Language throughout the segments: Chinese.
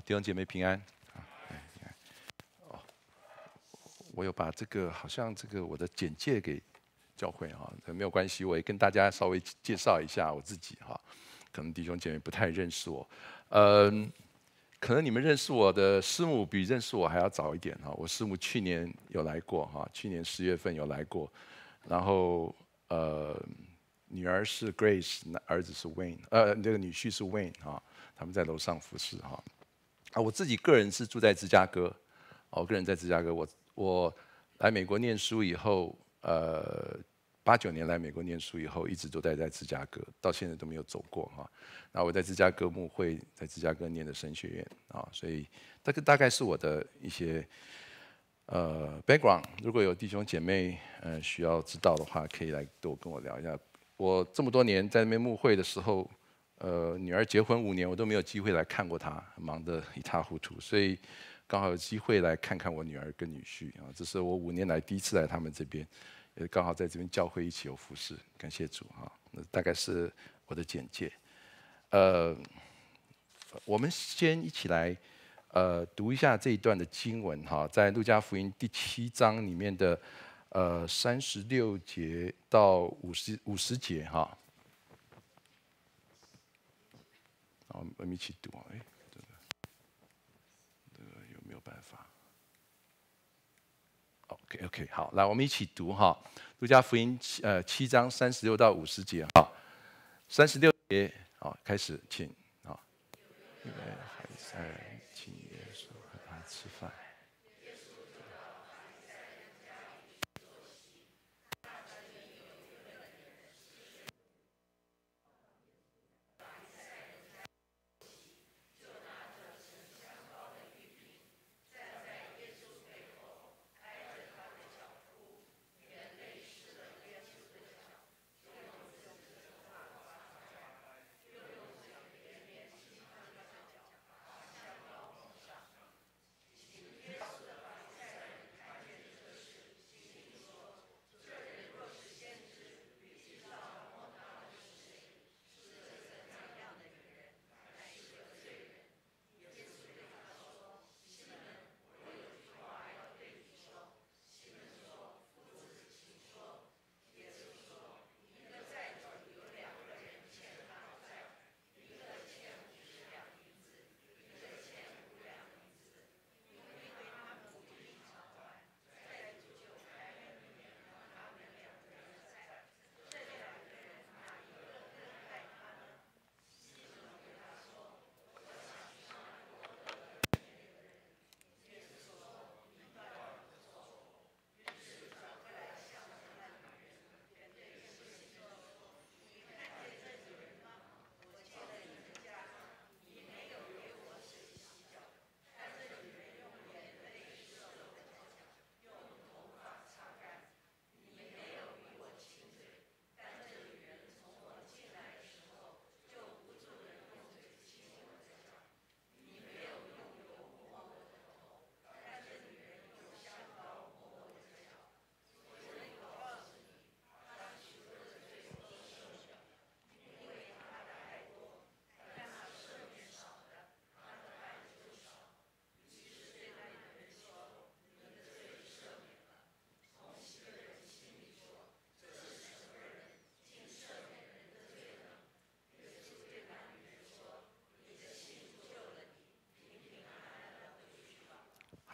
弟兄姐妹平安。哎，哦，我有把这个好像这个我的简介给教会哈，没有关系，我也跟大家稍微介绍一下我自己哈。可能弟兄姐妹不太认识我，嗯，可能你们认识我的师母比认识我还要早一点哈。我师母去年有来过哈，去年十月份有来过。然后呃，女儿是 Grace，儿子是 Wayne，呃，那个女婿是 Wayne 哈，他们在楼上服侍哈。啊，我自己个人是住在芝加哥，我个人在芝加哥。我我来美国念书以后，呃，八九年来美国念书以后，一直都待在芝加哥，到现在都没有走过哈。那我在芝加哥牧会，在芝加哥念的神学院啊，所以这个大概是我的一些呃 background。如果有弟兄姐妹嗯需要知道的话，可以来多跟我聊一下。我这么多年在那边牧会的时候。呃，女儿结婚五年，我都没有机会来看过她，忙得一塌糊涂，所以刚好有机会来看看我女儿跟女婿啊，这是我五年来第一次来他们这边，也刚好在这边教会一起有服饰。感谢主哈。那大概是我的简介，呃，我们先一起来呃读一下这一段的经文哈，在路加福音第七章里面的呃三十六节到五十五十节哈。好，我们一起读啊！哎，这个，这个有没有办法？OK，OK，好，来，我们一起读哈，《路加福音》呃七章三十六到五十节哈，三十六节，好，开始，请啊。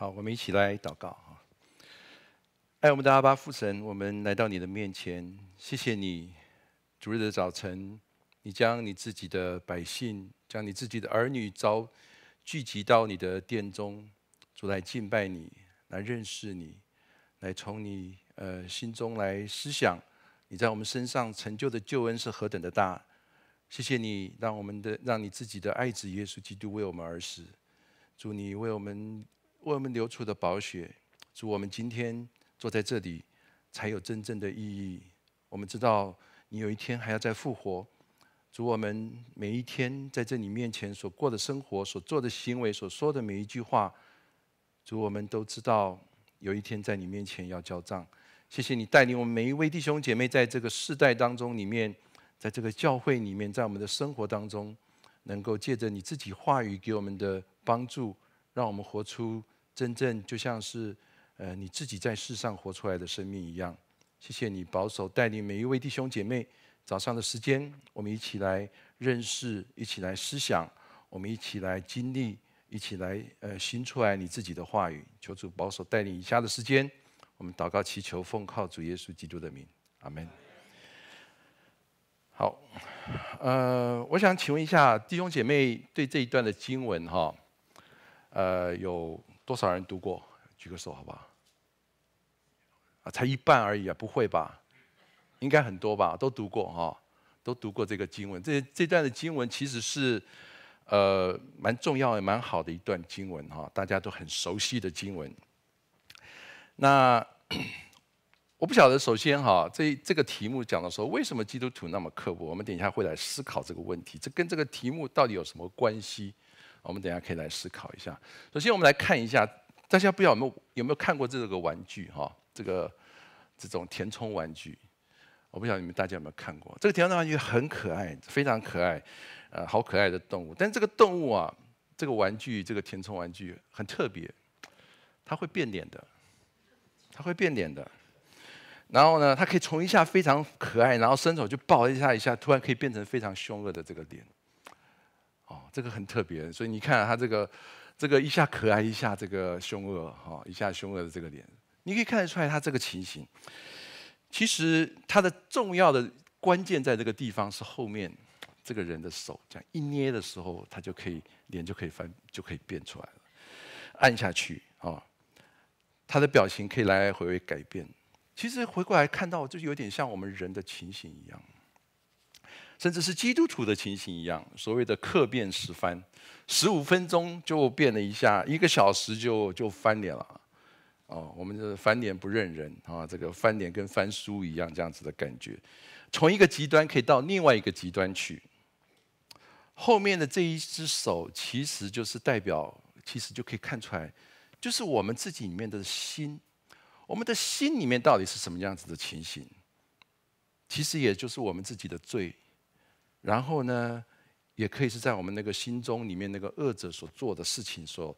好，我们一起来祷告啊！爱我们的阿巴父神，我们来到你的面前，谢谢你，主日的早晨，你将你自己的百姓，将你自己的儿女，召聚集到你的殿中，来敬拜你，来认识你，来从你呃心中来思想，你在我们身上成就的救恩是何等的大！谢谢你，让我们的让你自己的爱子耶稣基督为我们而死，祝你为我们。为我们流出的宝血，祝我们今天坐在这里才有真正的意义。我们知道你有一天还要再复活，祝我们每一天在这里面前所过的生活、所做的行为、所说的每一句话，祝我们都知道有一天在你面前要交账。谢谢你带领我们每一位弟兄姐妹，在这个世代当中里面，在这个教会里面，在我们的生活当中，能够借着你自己话语给我们的帮助。让我们活出真正就像是，呃，你自己在世上活出来的生命一样。谢谢你保守带领每一位弟兄姐妹，早上的时间，我们一起来认识，一起来思想，我们一起来经历，一起来呃行出来你自己的话语。求主保守带领。以下的时间，我们祷告祈求奉靠主耶稣基督的名，阿门。好，呃，我想请问一下弟兄姐妹对这一段的经文哈。呃，有多少人读过？举个手，好不好？啊，才一半而已啊，不会吧？应该很多吧，都读过哈，都读过这个经文。这这段的经文其实是呃，蛮重要、也蛮好的一段经文哈，大家都很熟悉的经文。那 我不晓得，首先哈，这这个题目讲的时候，为什么基督徒那么刻薄？我们等一下会来思考这个问题，这跟这个题目到底有什么关系？我们等下可以来思考一下。首先，我们来看一下，大家不知道没有有没有看过这个玩具哈，这个这种填充玩具。我不晓得你们大家有没有看过这个填充玩具，很可爱，非常可爱，呃，好可爱的动物。但这个动物啊，这个玩具，这个填充玩具很特别，它会变脸的，它会变脸的。然后呢，它可以从一下非常可爱，然后伸手就抱一下一下，突然可以变成非常凶恶的这个脸。哦，这个很特别，所以你看他这个，这个一下可爱，一下这个凶恶，哈，一下凶恶的这个脸，你可以看得出来他这个情形。其实它的重要的关键在这个地方是后面这个人的手，这样一捏的时候，他就可以脸就可以翻，就可以变出来了。按下去，哦，他的表情可以来来回回改变。其实回过来看到，就是有点像我们人的情形一样。甚至是基督徒的情形一样，所谓的客变十番，十五分钟就变了一下，一个小时就就翻脸了，哦，我们的翻脸不认人啊，这个翻脸跟翻书一样这样子的感觉，从一个极端可以到另外一个极端去。后面的这一只手其实就是代表，其实就可以看出来，就是我们自己里面的心，我们的心里面到底是什么样子的情形，其实也就是我们自己的罪。然后呢，也可以是在我们那个心中里面那个恶者所做的事情，所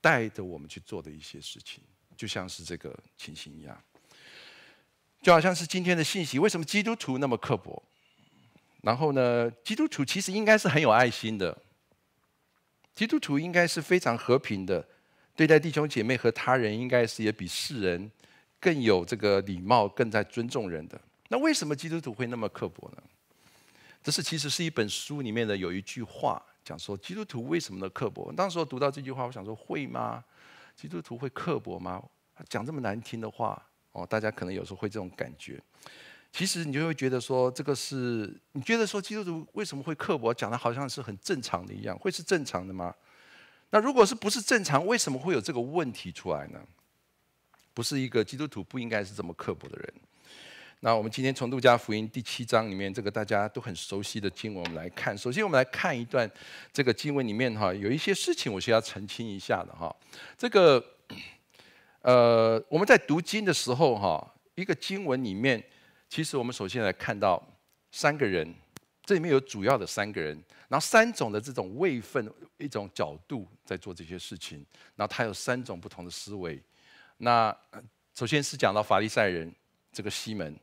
带着我们去做的一些事情，就像是这个情形一样。就好像是今天的信息，为什么基督徒那么刻薄？然后呢，基督徒其实应该是很有爱心的，基督徒应该是非常和平的，对待弟兄姐妹和他人，应该是也比世人更有这个礼貌，更在尊重人的。那为什么基督徒会那么刻薄呢？这是其实是一本书里面的有一句话讲说，基督徒为什么的刻薄？当时候读到这句话，我想说会吗？基督徒会刻薄吗？讲这么难听的话哦，大家可能有时候会这种感觉。其实你就会觉得说，这个是你觉得说基督徒为什么会刻薄，讲的好像是很正常的一样，会是正常的吗？那如果是不是正常，为什么会有这个问题出来呢？不是一个基督徒不应该是这么刻薄的人。那我们今天从《路加福音》第七章里面，这个大家都很熟悉的经文，我们来看。首先，我们来看一段这个经文里面哈，有一些事情我是要澄清一下的哈。这个，呃，我们在读经的时候哈，一个经文里面，其实我们首先来看到三个人，这里面有主要的三个人，然后三种的这种位分、一种角度在做这些事情，然后他有三种不同的思维。那首先是讲到法利赛人这个西门。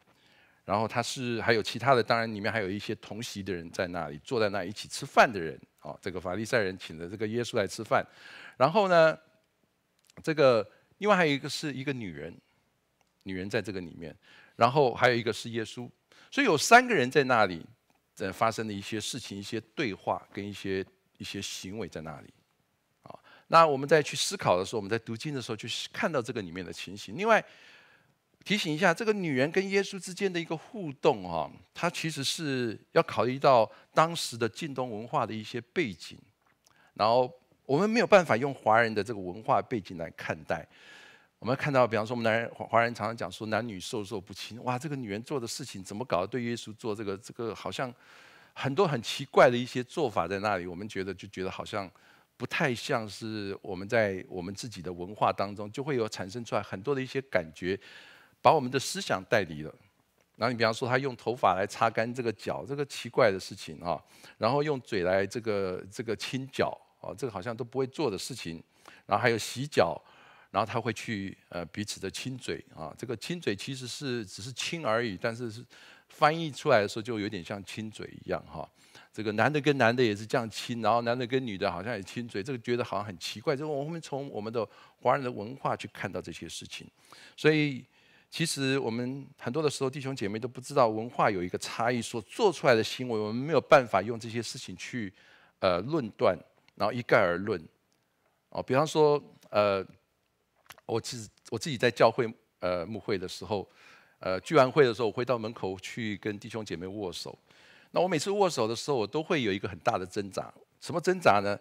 然后他是还有其他的，当然里面还有一些同席的人在那里坐在那一起吃饭的人。哦，这个法利赛人请的这个耶稣来吃饭。然后呢，这个另外还有一个是一个女人，女人在这个里面。然后还有一个是耶稣，所以有三个人在那里，在发生的一些事情、一些对话跟一些一些行为在那里。啊，那我们在去思考的时候，我们在读经的时候就看到这个里面的情形。另外。提醒一下，这个女人跟耶稣之间的一个互动，哈，她其实是要考虑到当时的近东文化的一些背景，然后我们没有办法用华人的这个文化背景来看待。我们看到，比方说，我们男人华人常常讲说“男女授受不亲”，哇，这个女人做的事情怎么搞？对耶稣做这个这个，好像很多很奇怪的一些做法在那里，我们觉得就觉得好像不太像是我们在我们自己的文化当中就会有产生出来很多的一些感觉。把我们的思想带离了，然后你比方说，他用头发来擦干这个脚，这个奇怪的事情啊，然后用嘴来这个这个亲脚啊，这个好像都不会做的事情，然后还有洗脚，然后他会去呃彼此的亲嘴啊，这个亲嘴其实是只是亲而已，但是是翻译出来的时候就有点像亲嘴一样哈。这个男的跟男的也是这样亲，然后男的跟女的好像也亲嘴，这个觉得好像很奇怪，这为我们从我们的华人的文化去看到这些事情，所以。其实我们很多的时候，弟兄姐妹都不知道文化有一个差异，所做出来的行为，我们没有办法用这些事情去呃论断，然后一概而论。哦，比方说，呃，我其实我自己在教会呃慕会的时候，呃，聚完会的时候，我会到门口去跟弟兄姐妹握手。那我每次握手的时候，我都会有一个很大的挣扎。什么挣扎呢？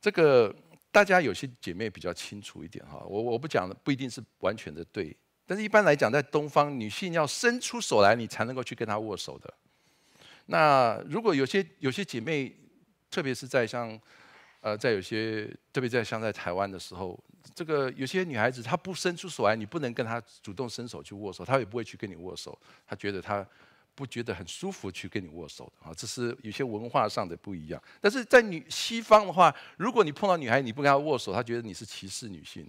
这个大家有些姐妹比较清楚一点哈，我我不讲了，不一定是完全的对。但是，一般来讲，在东方，女性要伸出手来，你才能够去跟她握手的。那如果有些有些姐妹，特别是在像，呃，在有些特别在像在台湾的时候，这个有些女孩子她不伸出手来，你不能跟她主动伸手去握手，她也不会去跟你握手，她觉得她不觉得很舒服去跟你握手啊，这是有些文化上的不一样。但是在女西方的话，如果你碰到女孩你不跟她握手，她觉得你是歧视女性。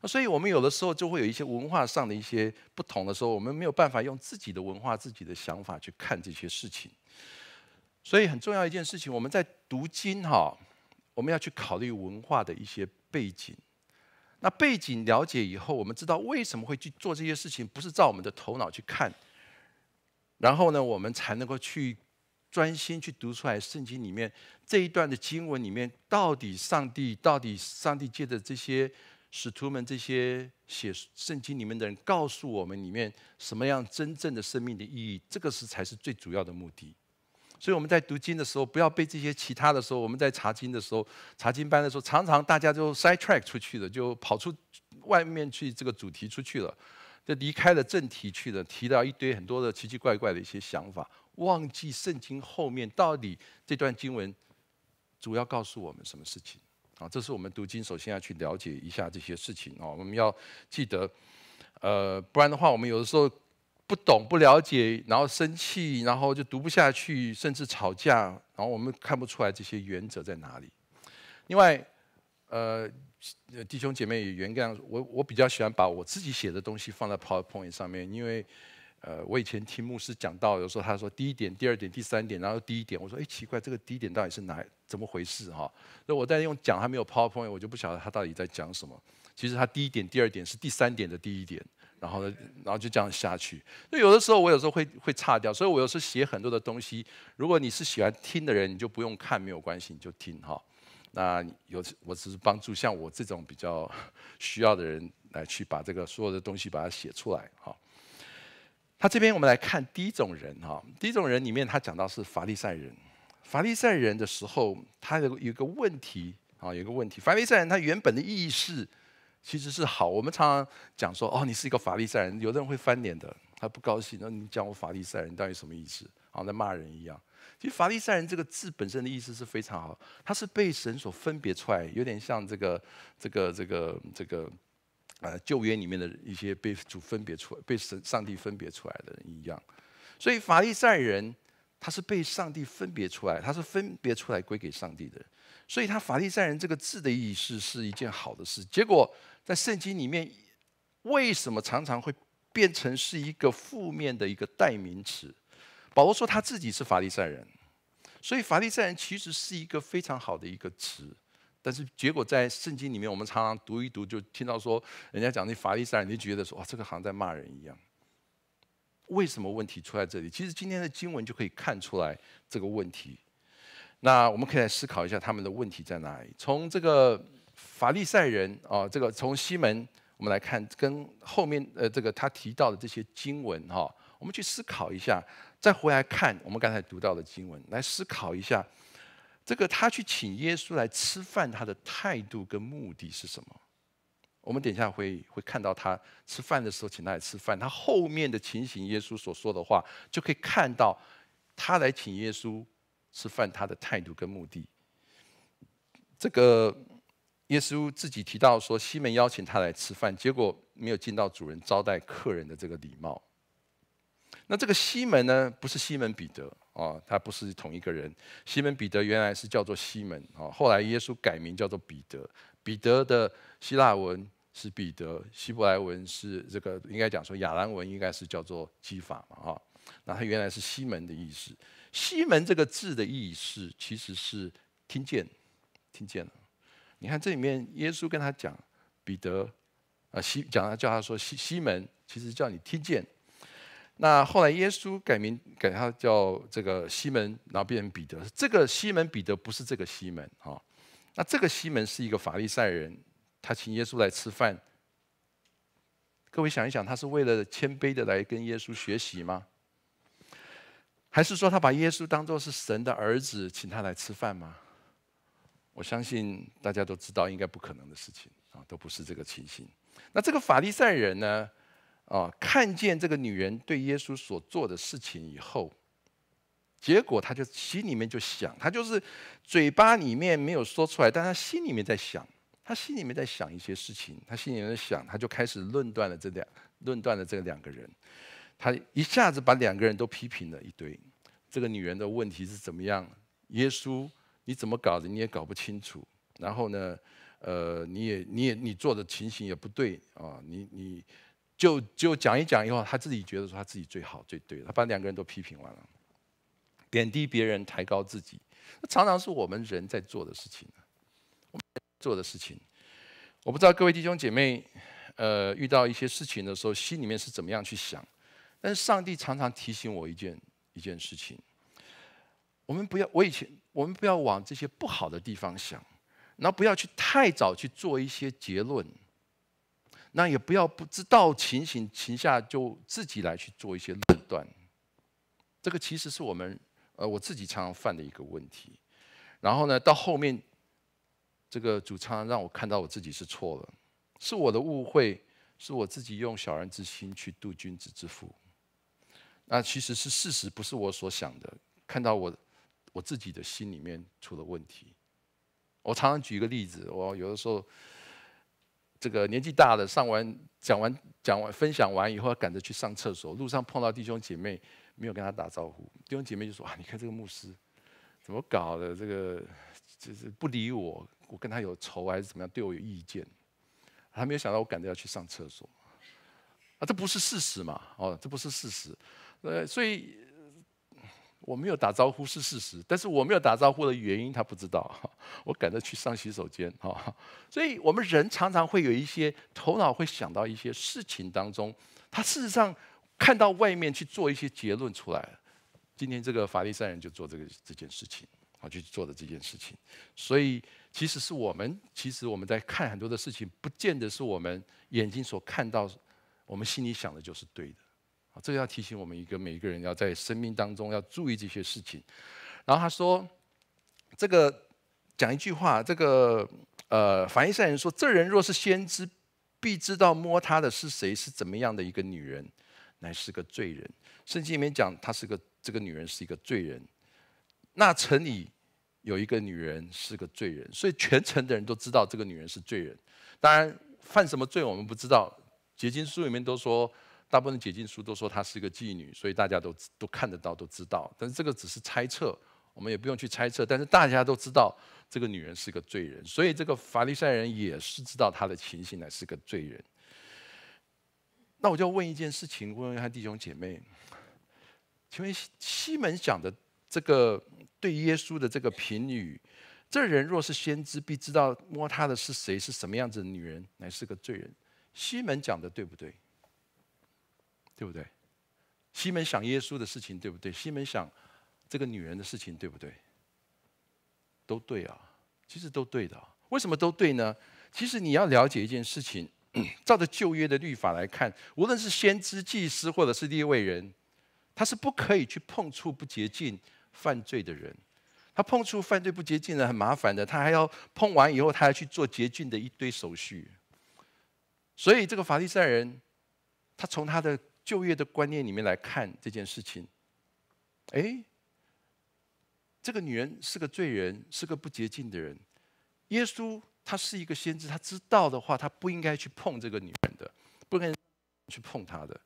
那所以，我们有的时候就会有一些文化上的一些不同的时候，我们没有办法用自己的文化、自己的想法去看这些事情。所以，很重要一件事情，我们在读经哈，我们要去考虑文化的一些背景。那背景了解以后，我们知道为什么会去做这些事情，不是照我们的头脑去看。然后呢，我们才能够去专心去读出来圣经里面这一段的经文里面，到底上帝到底上帝借的这些。使徒们这些写圣经里面的人告诉我们里面什么样真正的生命的意义，这个是才是最主要的目的。所以我们在读经的时候，不要被这些其他的时候，我们在查经的时候、查经班的时候，常常大家就 side track 出去的，就跑出外面去这个主题出去了，就离开了正题去了，提到一堆很多的奇奇怪怪的一些想法，忘记圣经后面到底这段经文主要告诉我们什么事情。啊，这是我们读经首先要去了解一下这些事情啊，我们要记得，呃，不然的话，我们有的时候不懂不了解，然后生气，然后就读不下去，甚至吵架，然后我们看不出来这些原则在哪里。另外，呃，弟兄姐妹也原谅我我比较喜欢把我自己写的东西放在 PowerPoint 上面，因为。呃，我以前听牧师讲到，有时候他说第一点、第二点、第三点，然后第一点，我说哎奇怪，这个第一点到底是哪？怎么回事哈？那我在用讲，他没有 PowerPoint，我就不晓得他到底在讲什么。其实他第一点、第二点是第三点的第一点，然后呢，然后就这样下去。那有的时候我有时候会会差掉，所以我有时候写很多的东西。如果你是喜欢听的人，你就不用看，没有关系，你就听哈。那有，我只是帮助像我这种比较 需要的人来去把这个所有的东西把它写出来哈。他这边我们来看第一种人哈，第一种人里面他讲到是法利赛人。法利赛人的时候，他有有个问题啊，有个问题。法利赛人他原本的意识其实是好，我们常常讲说哦，你是一个法利赛人，有的人会翻脸的，他不高兴，那你讲我法利赛人到底什么意思？好像在骂人一样。其实法利赛人这个字本身的意思是非常好，他是被神所分别出来，有点像这个这个这个这个。呃旧约里面的一些被主分别出、来、被神、上帝分别出来的人一样，所以法利赛人他是被上帝分别出来，他是分别出来归给上帝的人，所以他法利赛人这个字的意思是一件好的事。结果在圣经里面，为什么常常会变成是一个负面的一个代名词？保罗说他自己是法利赛人，所以法利赛人其实是一个非常好的一个词。但是结果在圣经里面，我们常常读一读，就听到说人家讲那法利赛人，就觉得说哇，这个好像在骂人一样。为什么问题出在这里？其实今天的经文就可以看出来这个问题。那我们可以来思考一下，他们的问题在哪里？从这个法利赛人啊，这个从西门，我们来看跟后面呃这个他提到的这些经文哈，我们去思考一下，再回来看我们刚才读到的经文，来思考一下。这个他去请耶稣来吃饭，他的态度跟目的是什么？我们等一下会会看到他吃饭的时候请他来吃饭，他后面的情形，耶稣所说的话，就可以看到他来请耶稣吃饭他的态度跟目的。这个耶稣自己提到说，西门邀请他来吃饭，结果没有尽到主人招待客人的这个礼貌。那这个西门呢，不是西门彼得。啊，他不是同一个人。西门彼得原来是叫做西门啊，后来耶稣改名叫做彼得。彼得的希腊文是彼得，希伯来文是这个应该讲说亚兰文应该是叫做基法嘛啊。那他原来是西门的意思。西门这个字的意思其实是听见，听见了。你看这里面耶稣跟他讲彼得啊西，讲他叫他说西西门，其实叫你听见。那后来耶稣改名，改他叫这个西门，然后变成彼得。这个西门彼得不是这个西门啊。那这个西门是一个法利赛人，他请耶稣来吃饭。各位想一想，他是为了谦卑的来跟耶稣学习吗？还是说他把耶稣当做是神的儿子，请他来吃饭吗？我相信大家都知道，应该不可能的事情啊，都不是这个情形。那这个法利赛人呢？啊！看见这个女人对耶稣所做的事情以后，结果他就心里面就想，他就是嘴巴里面没有说出来，但他心里面在想，他心里面在想一些事情，他心里面在想，他就开始论断了这两论断了这两个人，他一下子把两个人都批评了一堆。这个女人的问题是怎么样？耶稣你怎么搞的？你也搞不清楚。然后呢，呃，你也你也你做的情形也不对啊，你你。就就讲一讲以后，他自己觉得说他自己最好最对，他把两个人都批评完了，贬低别人，抬高自己，那常常是我们人在做的事情。做的事情，我不知道各位弟兄姐妹，呃，遇到一些事情的时候，心里面是怎么样去想？但是上帝常常提醒我一件一件事情，我们不要，我以前我们不要往这些不好的地方想，然后不要去太早去做一些结论。那也不要不知道情形情下就自己来去做一些论断，这个其实是我们呃我自己常常犯的一个问题。然后呢，到后面这个主唱让我看到我自己是错了，是我的误会，是我自己用小人之心去度君子之腹。那其实是事实，不是我所想的。看到我我自己的心里面出了问题。我常常举一个例子，我有的时候。这个年纪大的上完讲完讲完分享完以后，要赶着去上厕所。路上碰到弟兄姐妹，没有跟他打招呼。弟兄姐妹就说：“啊，你看这个牧师怎么搞的？这个就是不理我，我跟他有仇还是怎么样？对我有意见。”他没有想到我赶着要去上厕所啊，这不是事实嘛？哦，这不是事实。呃，所以。我没有打招呼是事实，但是我没有打招呼的原因他不知道。我赶着去上洗手间哈，所以我们人常常会有一些头脑会想到一些事情当中，他事实上看到外面去做一些结论出来。今天这个法利赛人就做这个这件事情啊，去做的这件事情，所以其实是我们，其实我们在看很多的事情，不见得是我们眼睛所看到，我们心里想的就是对的。这个要提醒我们一个，每一个人要在生命当中要注意这些事情。然后他说，这个讲一句话，这个呃，凡一善人说，这人若是先知，必知道摸他的是谁，是怎么样的一个女人，乃是个罪人。圣经里面讲，她是个这个女人是一个罪人。那城里有一个女人是个罪人，所以全城的人都知道这个女人是罪人。当然，犯什么罪我们不知道。结经书里面都说。大部分解经书都说她是个妓女，所以大家都都看得到、都知道。但是这个只是猜测，我们也不用去猜测。但是大家都知道这个女人是个罪人，所以这个法利赛人也是知道她的情形乃是个罪人。那我就问一件事情，问问弟兄姐妹，请问西西门讲的这个对耶稣的这个评语：“这人若是先知，必知道摸他的是谁，是什么样子的女人，乃是个罪人。”西门讲的对不对？对不对？西门想耶稣的事情，对不对？西门想这个女人的事情，对不对？都对啊，其实都对的。为什么都对呢？其实你要了解一件事情，照着旧约的律法来看，无论是先知、祭司或者是列位人，他是不可以去碰触不洁净犯罪的人。他碰触犯罪不洁净的很麻烦的，他还要碰完以后，他还去做洁净的一堆手续。所以这个法利赛人，他从他的就业的观念里面来看这件事情，哎，这个女人是个罪人，是个不洁净的人。耶稣他是一个先知，他知道的话，他不应该去碰这个女人的，不应该去碰她的，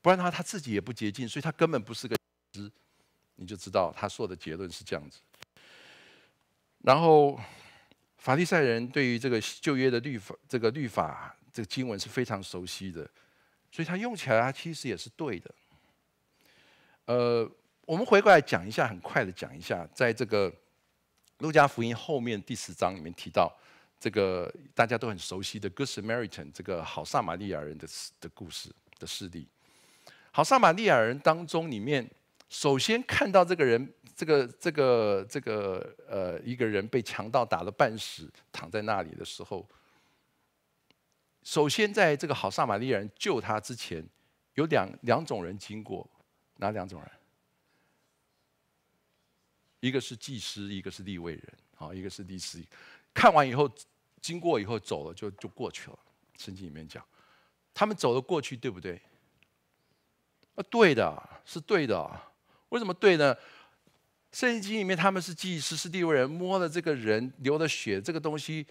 不然她她自己也不洁净，所以她根本不是个。知。你就知道他说的结论是这样子。然后法利赛人对于这个就业的律法、这个律法、这个经文是非常熟悉的。所以它用起来，它其实也是对的。呃，我们回过来讲一下，很快的讲一下，在这个路加福音后面第十章里面提到这个大家都很熟悉的 Good Samaritan 这个好撒玛利亚人的的故事的事例。好撒玛利亚人当中，里面首先看到这个人，这个这个这个呃一个人被强盗打了半死，躺在那里的时候。首先，在这个好撒玛利亚人救他之前，有两两种人经过，哪两种人？一个是祭司，一个是立位人。好，一个是祭司，看完以后，经过以后走了，就就过去了。圣经里面讲，他们走了过去，对不对？啊，对的，是对的。为什么对呢？圣经里面他们是祭司是立位人，摸了这个人流的血，这个东西。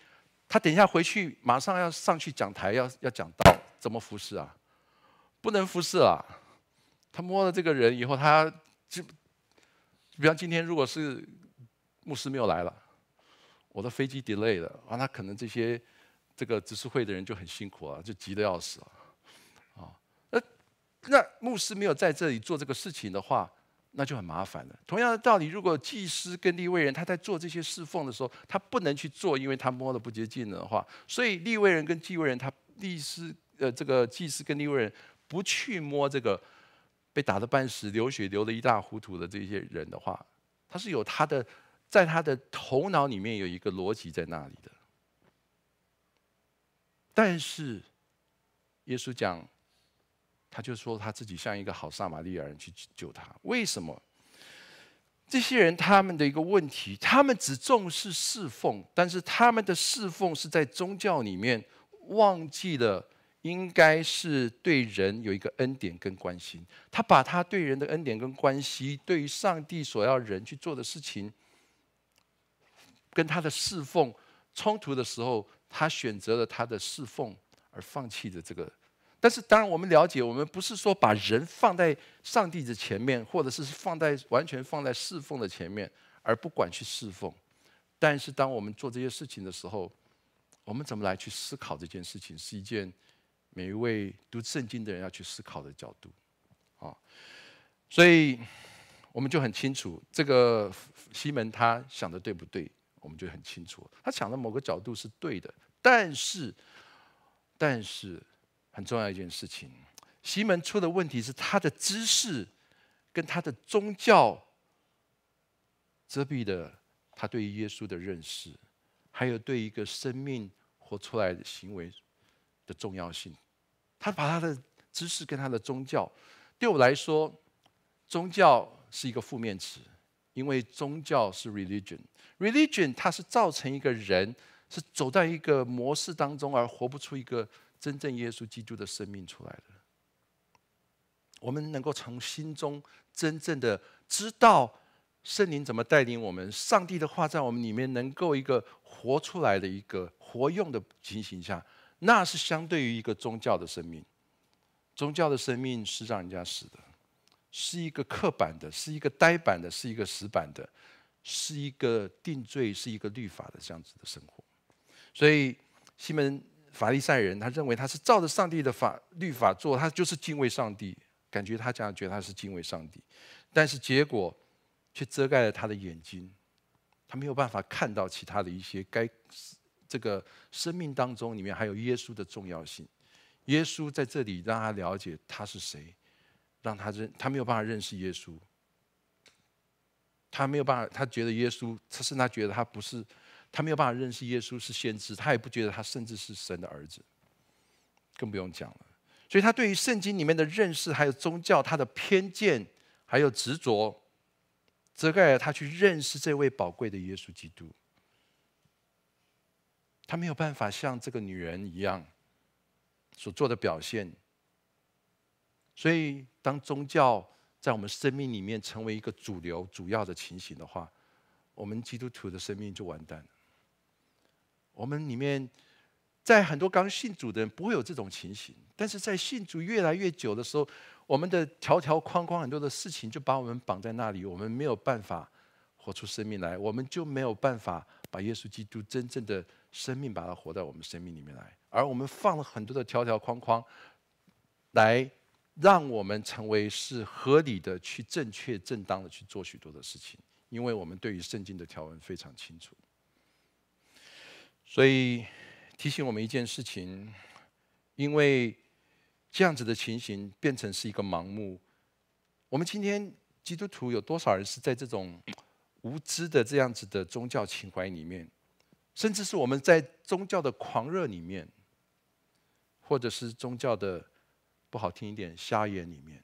他等一下回去，马上要上去讲台要要讲道，怎么服侍啊？不能服侍啊！他摸了这个人以后，他就，比方今天如果是牧师没有来了，我的飞机 delay 了，啊，那可能这些这个执事会的人就很辛苦啊，就急得要死了啊，那那牧师没有在这里做这个事情的话。那就很麻烦了。同样的道理，如果祭司跟立位人他在做这些侍奉的时候，他不能去做，因为他摸了不洁净的话。所以立位人跟祭位人，他祭司呃这个祭司跟立位人不去摸这个被打的半死、流血流得一塌糊涂的这些人的话，他是有他的在他的头脑里面有一个逻辑在那里的。但是，耶稣讲。他就说他自己像一个好撒玛利亚人去救他，为什么？这些人他们的一个问题，他们只重视侍奉，但是他们的侍奉是在宗教里面忘记了，应该是对人有一个恩典跟关心。他把他对人的恩典跟关心，对于上帝所要人去做的事情，跟他的侍奉冲突的时候，他选择了他的侍奉而放弃的这个。但是，当然，我们了解，我们不是说把人放在上帝的前面，或者是放在完全放在侍奉的前面，而不管去侍奉。但是，当我们做这些事情的时候，我们怎么来去思考这件事情，是一件每一位读圣经的人要去思考的角度。啊，所以我们就很清楚，这个西门他想的对不对，我们就很清楚，他想的某个角度是对的，但是，但是。很重要一件事情，西门出的问题是他的知识，跟他的宗教遮蔽的他对耶稣的认识，还有对一个生命活出来的行为的重要性。他把他的知识跟他的宗教，对我来说，宗教是一个负面词，因为宗教是 religion，religion 它是造成一个人是走到一个模式当中而活不出一个。真正耶稣基督的生命出来了。我们能够从心中真正的知道圣灵怎么带领我们，上帝的话在我们里面能够一个活出来的一个活用的情形下，那是相对于一个宗教的生命。宗教的生命是让人家死的，是一个刻板的，是一个呆板的，是一个死板的，是一个定罪，是一个律法的这样子的生活。所以西门。法利赛人，他认为他是照着上帝的法律法做，他就是敬畏上帝，感觉他这样觉得他是敬畏上帝，但是结果却遮盖了他的眼睛，他没有办法看到其他的一些该这个生命当中里面还有耶稣的重要性。耶稣在这里让他了解他是谁，让他认他没有办法认识耶稣，他没有办法，他觉得耶稣，只是他觉得他不是。他没有办法认识耶稣是先知，他也不觉得他甚至是神的儿子，更不用讲了。所以，他对于圣经里面的认识，还有宗教他的偏见，还有执着，遮盖了他去认识这位宝贵的耶稣基督。他没有办法像这个女人一样所做的表现。所以，当宗教在我们生命里面成为一个主流、主要的情形的话，我们基督徒的生命就完蛋。了。我们里面，在很多刚信主的人不会有这种情形，但是在信主越来越久的时候，我们的条条框框很多的事情就把我们绑在那里，我们没有办法活出生命来，我们就没有办法把耶稣基督真正的生命把它活在我们生命里面来。而我们放了很多的条条框框，来让我们成为是合理的去正确正当的去做许多的事情，因为我们对于圣经的条文非常清楚。所以提醒我们一件事情，因为这样子的情形变成是一个盲目。我们今天基督徒有多少人是在这种无知的这样子的宗教情怀里面，甚至是我们在宗教的狂热里面，或者是宗教的不好听一点瞎眼里面，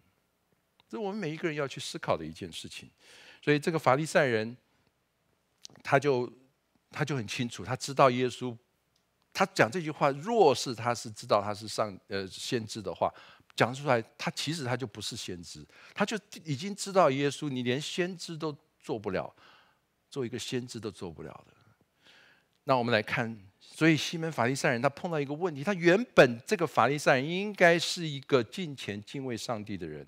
这我们每一个人要去思考的一件事情。所以这个法利赛人，他就。他就很清楚，他知道耶稣，他讲这句话，若是他是知道他是上呃先知的话，讲出来，他其实他就不是先知，他就已经知道耶稣，你连先知都做不了，做一个先知都做不了的。那我们来看，所以西门法利赛人他碰到一个问题，他原本这个法利赛人应该是一个敬虔敬畏上帝的人，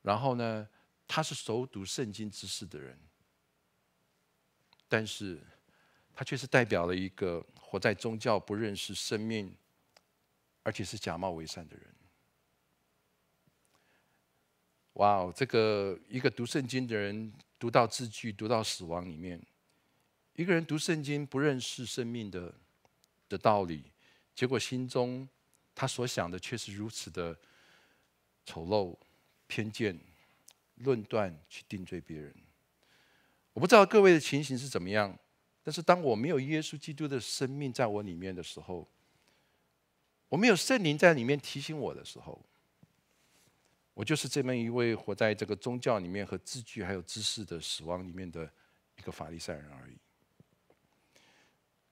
然后呢，他是熟读圣经知识的人。但是，他却是代表了一个活在宗教、不认识生命，而且是假冒为善的人。哇哦，这个一个读圣经的人，读到字句，读到死亡里面，一个人读圣经不认识生命的的道理，结果心中他所想的却是如此的丑陋、偏见、论断，去定罪别人。我不知道各位的情形是怎么样，但是当我没有约束基督的生命在我里面的时候，我没有圣灵在里面提醒我的时候，我就是这么一位活在这个宗教里面和字句还有知识的死亡里面的一个法利赛人而已。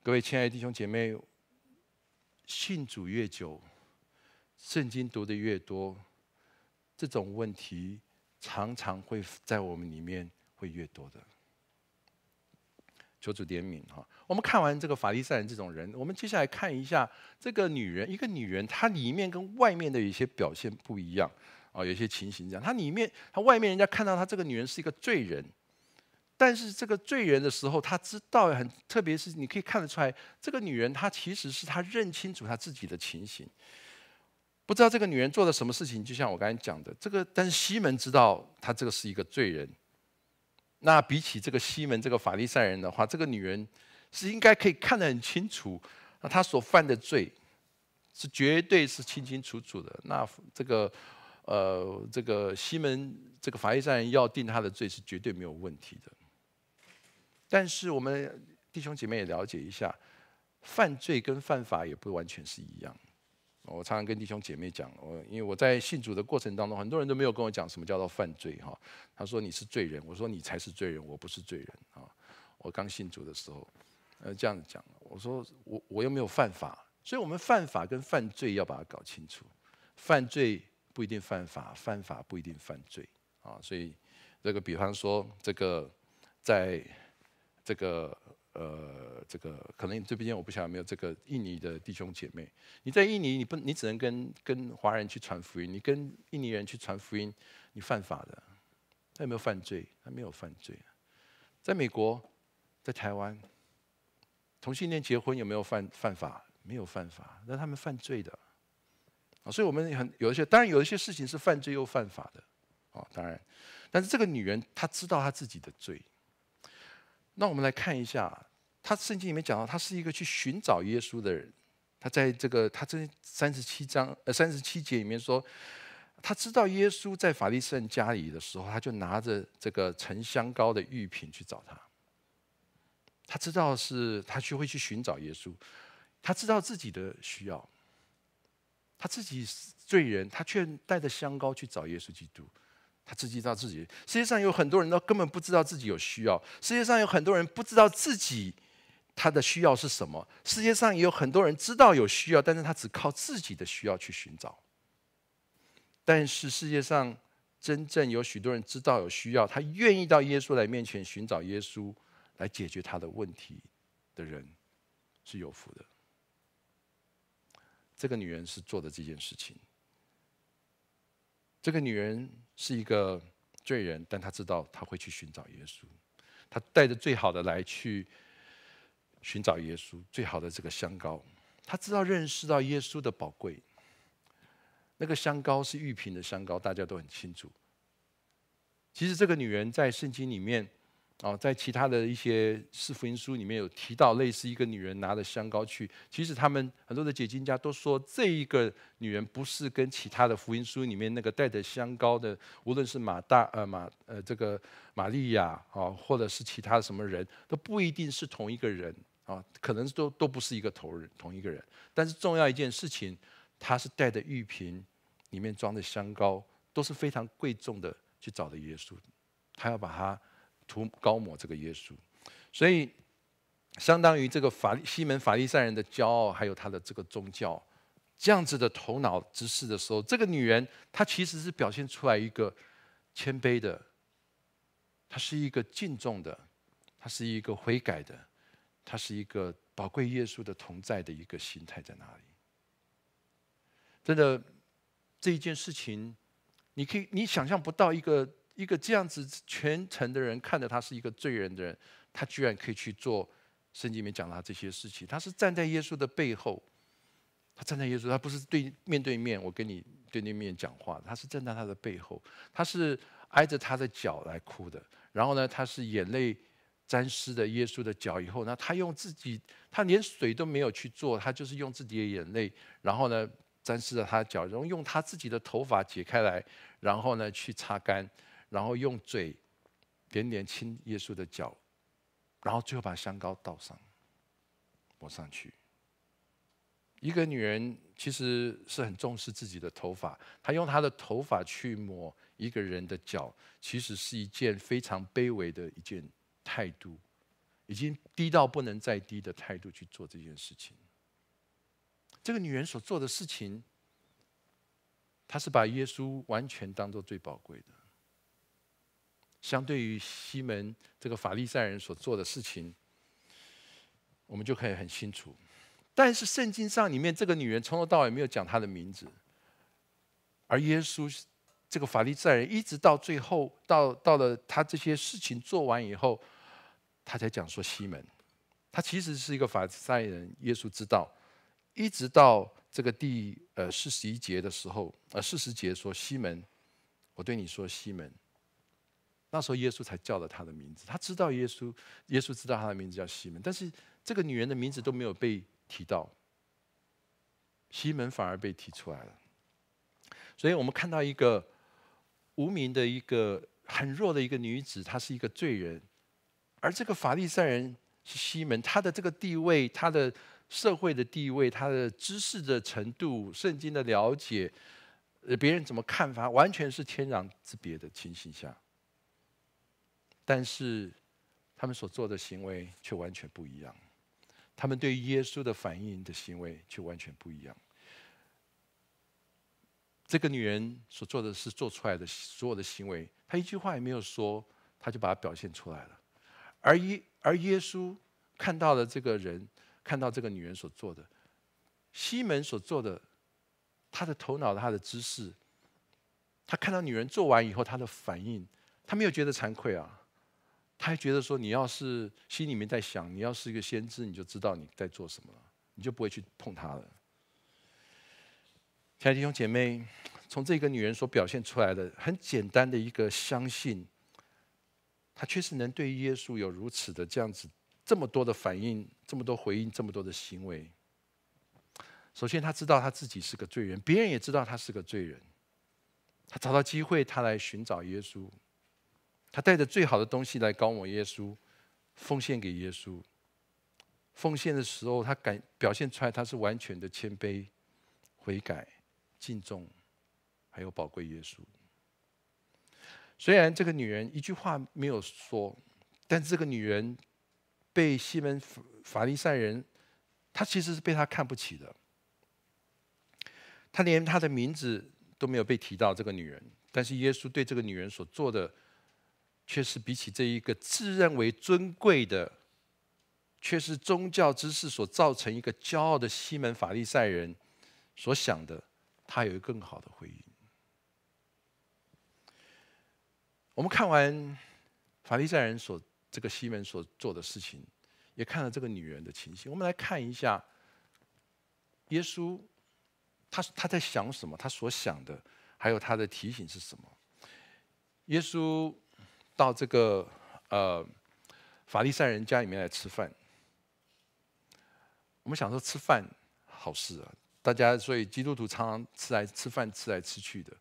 各位亲爱的弟兄姐妹，信主越久，圣经读的越多，这种问题常常会在我们里面会越多的。求主怜悯哈！我们看完这个法利赛人这种人，我们接下来看一下这个女人。一个女人，她里面跟外面的一些表现不一样啊，有些情形这样。她里面，她外面，人家看到她这个女人是一个罪人，但是这个罪人的时候，她知道很，特别是你可以看得出来，这个女人她其实是她认清楚她自己的情形。不知道这个女人做了什么事情，就像我刚才讲的，这个但是西门知道她这个是一个罪人。那比起这个西门这个法利赛人的话，这个女人是应该可以看得很清楚，那她所犯的罪是绝对是清清楚楚的。那这个，呃，这个西门这个法利赛人要定她的罪是绝对没有问题的。但是我们弟兄姐妹也了解一下，犯罪跟犯法也不完全是一样。我常常跟弟兄姐妹讲，我因为我在信主的过程当中，很多人都没有跟我讲什么叫做犯罪哈。他说你是罪人，我说你才是罪人，我不是罪人啊。我刚信主的时候，呃，这样讲，我说我我又没有犯法，所以我们犯法跟犯罪要把它搞清楚，犯罪不一定犯法，犯法不一定犯罪啊。所以这个比方说，这个在这个。呃，这个可能直播间我不晓得有没有这个印尼的弟兄姐妹。你在印尼，你不你只能跟跟华人去传福音，你跟印尼人去传福音，你犯法的。他有没有犯罪？他没有犯罪。在美国，在台湾，同性恋结婚有没有犯犯法？没有犯法，那他们犯罪的。啊，所以我们很有一些，当然有一些事情是犯罪又犯法的，啊，当然。但是这个女人，她知道她自己的罪。那我们来看一下，他圣经里面讲到，他是一个去寻找耶稣的人。他在这个他这三十七章呃三十七节里面说，他知道耶稣在法利赛人家里的时候，他就拿着这个沉香膏的玉瓶去找他。他知道是他去会去寻找耶稣，他知道自己的需要，他自己是罪人，他却带着香膏去找耶稣基督。自己知道自己。世界上有很多人都根本不知道自己有需要。世界上有很多人不知道自己他的需要是什么。世界上也有很多人知道有需要，但是他只靠自己的需要去寻找。但是世界上真正有许多人知道有需要，他愿意到耶稣来面前寻找耶稣来解决他的问题的人是有福的。这个女人是做的这件事情。这个女人。是一个罪人，但他知道他会去寻找耶稣。他带着最好的来去寻找耶稣，最好的这个香膏。他知道认识到耶稣的宝贵。那个香膏是玉瓶的香膏，大家都很清楚。其实这个女人在圣经里面。哦，在其他的一些四福音书里面有提到，类似一个女人拿着香膏去。其实他们很多的解经家都说，这一个女人不是跟其他的福音书里面那个带着香膏的，无论是马大呃马呃这个玛利亚哦，或者是其他什么人，都不一定是同一个人啊，可能都都不是一个同人同一个人。但是重要一件事情，她是带着玉瓶，里面装的香膏，都是非常贵重的去找的耶稣，她要把它。涂高抹这个耶稣，所以相当于这个法西门法利赛人的骄傲，还有他的这个宗教这样子的头脑之势的时候，这个女人她其实是表现出来一个谦卑的，她是一个敬重的，她是一个悔改的，她是一个宝贵耶稣的同在的一个心态在哪里？真的这一件事情，你可以你想象不到一个。一个这样子全程的人看着他是一个罪人的人，他居然可以去做圣经里面讲到这些事情。他是站在耶稣的背后，他站在耶稣，他不是对面对面，我跟你对对面讲话，他是站在他的背后，他是挨着他的脚来哭的。然后呢，他是眼泪沾湿的耶稣的脚。以后呢，他用自己，他连水都没有去做，他就是用自己的眼泪，然后呢，沾湿了他的脚，然后用他自己的头发解开来，然后呢，去擦干。然后用嘴点点亲耶稣的脚，然后最后把香膏倒上，抹上去。一个女人其实是很重视自己的头发，她用她的头发去抹一个人的脚，其实是一件非常卑微的一件态度，已经低到不能再低的态度去做这件事情。这个女人所做的事情，她是把耶稣完全当做最宝贵的。相对于西门这个法利赛人所做的事情，我们就可以很清楚。但是圣经上里面这个女人从头到尾没有讲她的名字，而耶稣这个法利赛人一直到最后，到到了他这些事情做完以后，他才讲说西门，他其实是一个法利赛人。耶稣知道，一直到这个第呃四十一节的时候，呃四十节说西门，我对你说西门。那时候耶稣才叫了他的名字，他知道耶稣，耶稣知道他的名字叫西门，但是这个女人的名字都没有被提到，西门反而被提出来了。所以我们看到一个无名的一个很弱的一个女子，她是一个罪人，而这个法利赛人是西门，他的这个地位、他的社会的地位、他的知识的程度、圣经的了解，呃，别人怎么看法，完全是天壤之别的情形下。但是，他们所做的行为却完全不一样。他们对耶稣的反应的行为却完全不一样。这个女人所做的是做出来的所有的行为，她一句话也没有说，她就把它表现出来了。而耶而耶稣看到了这个人，看到这个女人所做的，西门所做的，他的头脑、他的知识，他看到女人做完以后他的反应，他没有觉得惭愧啊。他还觉得说，你要是心里面在想，你要是一个先知，你就知道你在做什么了，你就不会去碰他了。亲爱的弟兄姐妹，从这个女人所表现出来的很简单的一个相信，她确实能对耶稣有如此的这样子这么多的反应，这么多回应，这么多的行为。首先，他知道他自己是个罪人，别人也知道他是个罪人。他找到机会，他来寻找耶稣。他带着最好的东西来高我耶稣，奉献给耶稣。奉献的时候，他敢表现出来，他是完全的谦卑、悔改、敬重，还有宝贵耶稣。虽然这个女人一句话没有说，但是这个女人被西门法利赛人，她其实是被他看不起的。她连她的名字都没有被提到。这个女人，但是耶稣对这个女人所做的。却是比起这一个自认为尊贵的，却是宗教知识所造成一个骄傲的西门法利赛人所想的，他有一个更好的回应。我们看完法利赛人所这个西门所做的事情，也看了这个女人的情形，我们来看一下耶稣，他他在想什么？他所想的，还有他的提醒是什么？耶稣。到这个呃法利赛人家里面来吃饭，我们想说吃饭好事啊，大家所以基督徒常常吃来吃饭吃来吃去的。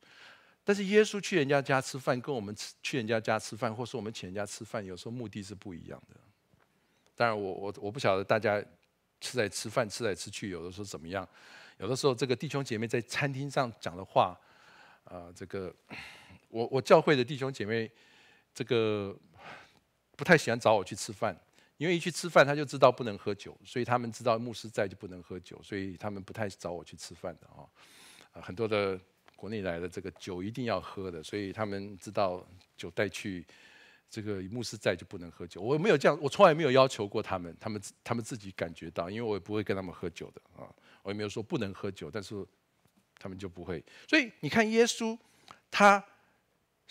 但是耶稣去人家家吃饭，跟我们吃去人家家吃饭，或是我们请人家吃饭，有时候目的是不一样的。当然，我我我不晓得大家吃来吃饭吃来吃去，有的时候怎么样？有的时候这个弟兄姐妹在餐厅上讲的话，啊，这个我我教会的弟兄姐妹。这个不太喜欢找我去吃饭，因为一去吃饭他就知道不能喝酒，所以他们知道牧师在就不能喝酒，所以他们不太找我去吃饭的啊。很多的国内来的这个酒一定要喝的，所以他们知道酒带去，这个牧师在就不能喝酒。我没有这样，我从来没有要求过他们，他们他们自己感觉到，因为我也不会跟他们喝酒的啊，我也没有说不能喝酒，但是他们就不会。所以你看耶稣他。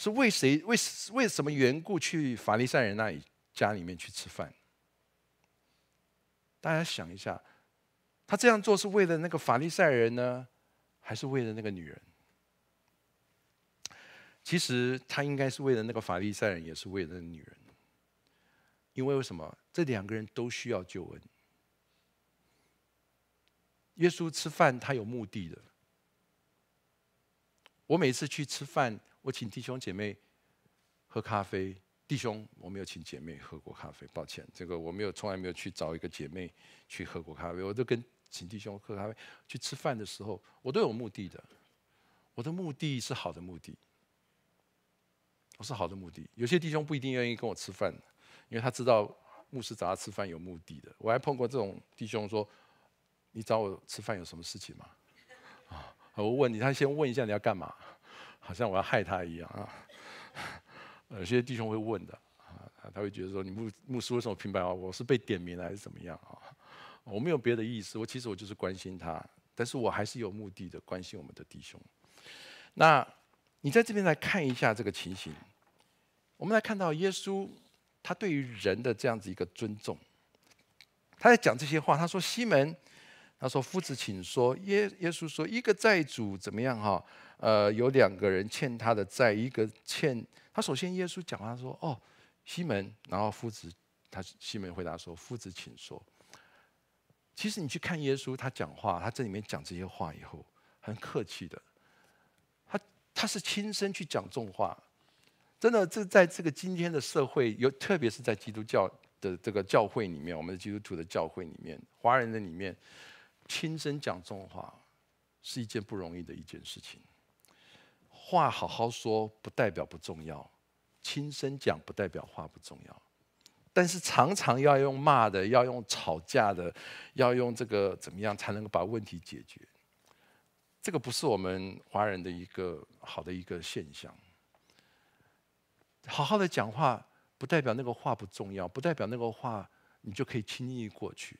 是为谁为为什么缘故去法利赛人那里家里面去吃饭？大家想一下，他这样做是为了那个法利赛人呢，还是为了那个女人？其实他应该是为了那个法利赛人，也是为了那个女人，因为为什么？这两个人都需要救恩。耶稣吃饭，他有目的的。我每次去吃饭。我请弟兄姐妹喝咖啡，弟兄我没有请姐妹喝过咖啡，抱歉，这个我没有从来没有去找一个姐妹去喝过咖啡，我都跟请弟兄喝咖啡。去吃饭的时候，我都有目的的，我的目的是好的目的，我是好的目的。有些弟兄不一定愿意跟我吃饭，因为他知道牧师找他吃饭有目的的。我还碰过这种弟兄说：“你找我吃饭有什么事情吗？”啊，我问你，他先问一下你要干嘛。好像我要害他一样啊！有些弟兄会问的，他会觉得说：“你牧牧师为什么平白啊？我是被点名还是怎么样啊？”我没有别的意思，我其实我就是关心他，但是我还是有目的的关心我们的弟兄。那你在这边来看一下这个情形，我们来看到耶稣他对于人的这样子一个尊重，他在讲这些话，他说：“西门，他说：‘夫子，请说。’耶耶稣说：‘一个债主怎么样？’哈。”呃，有两个人欠他的债，一个欠他。首先，耶稣讲话说：“哦，西门。”然后夫子，他西门回答说：“夫子，请说。”其实你去看耶稣，他讲话，他这里面讲这些话以后，很客气的。他他是亲身去讲重话，真的。这在这个今天的社会，尤特别是在基督教的这个教会里面，我们的基督徒的教会里面，华人的里面，亲身讲重话，是一件不容易的一件事情。话好好说，不代表不重要；轻声讲，不代表话不重要。但是常常要用骂的，要用吵架的，要用这个怎么样才能够把问题解决？这个不是我们华人的一个好的一个现象。好好的讲话，不代表那个话不重要，不代表那个话你就可以轻易过去。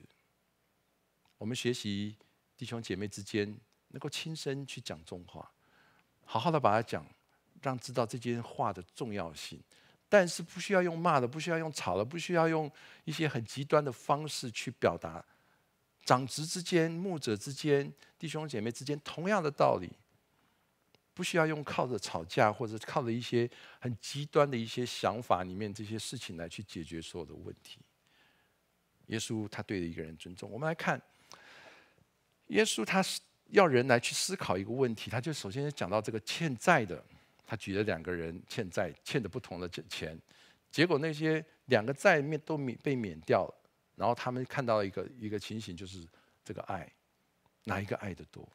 我们学习弟兄姐妹之间能够轻声去讲重话。好好的把它讲，让知道这件话的重要性，但是不需要用骂的，不需要用吵的，不需要用一些很极端的方式去表达。长职之间、牧者之间、弟兄姐妹之间，同样的道理，不需要用靠着吵架或者靠着一些很极端的一些想法里面这些事情来去解决所有的问题。耶稣他对一个人尊重，我们来看，耶稣他是。要人来去思考一个问题，他就首先讲到这个欠债的，他举了两个人欠债，欠的不同的钱，结果那些两个债面都免被免掉了，然后他们看到一个一个情形就是这个爱，哪一个爱的多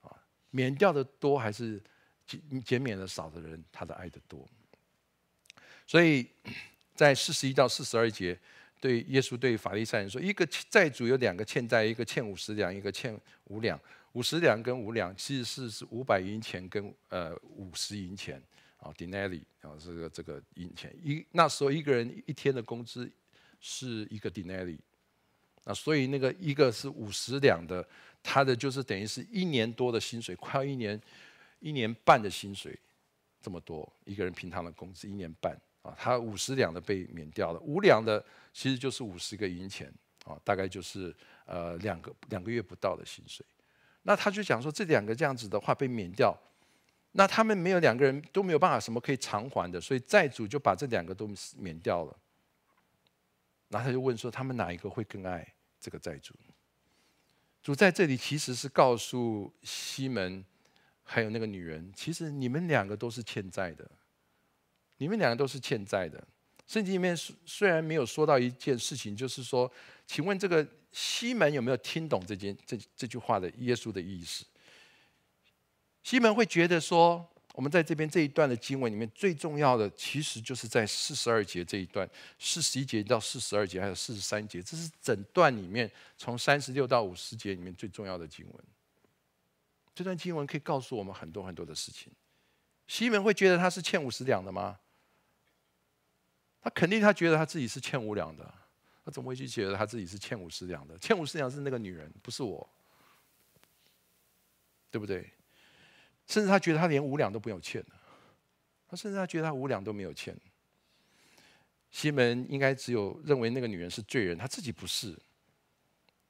啊？免掉的多还是减减免的少的人，他的爱的多。所以在四十一到四十二节，对耶稣对法利赛人说，一个债主有两个欠债，一个欠五十两，一个欠五两。五十两跟五两其实是是五百银钱跟呃五十银钱啊，denari 啊，这个这个银钱一那时候一个人一天的工资是一个 denari，那所以那个一个是五十两的，他的就是等于是一年多的薪水，快要一年一年半的薪水这么多，一个人平常的工资一年半啊，他五十两的被免掉了，五两的其实就是五十个银钱啊，大概就是呃两个两个月不到的薪水。那他就讲说，这两个这样子的话被免掉，那他们没有两个人都没有办法什么可以偿还的，所以债主就把这两个都免掉了。然后他就问说，他们哪一个会更爱这个债主？主在这里其实是告诉西门，还有那个女人，其实你们两个都是欠债的，你们两个都是欠债的。圣经里面虽然没有说到一件事情，就是说。请问这个西门有没有听懂这件这这句话的耶稣的意思？西门会觉得说，我们在这边这一段的经文里面，最重要的其实就是在四十二节这一段，四十一节到四十二节，还有四十三节，这是整段里面从三十六到五十节里面最重要的经文。这段经文可以告诉我们很多很多的事情。西门会觉得他是欠五十两的吗？他肯定他觉得他自己是欠五两的。他怎么会去觉得他自己是欠五十两的？欠五十两是那个女人，不是我，对不对？甚至他觉得他连五两都没有欠他甚至他觉得他五两都没有欠。西门应该只有认为那个女人是罪人，他自己不是。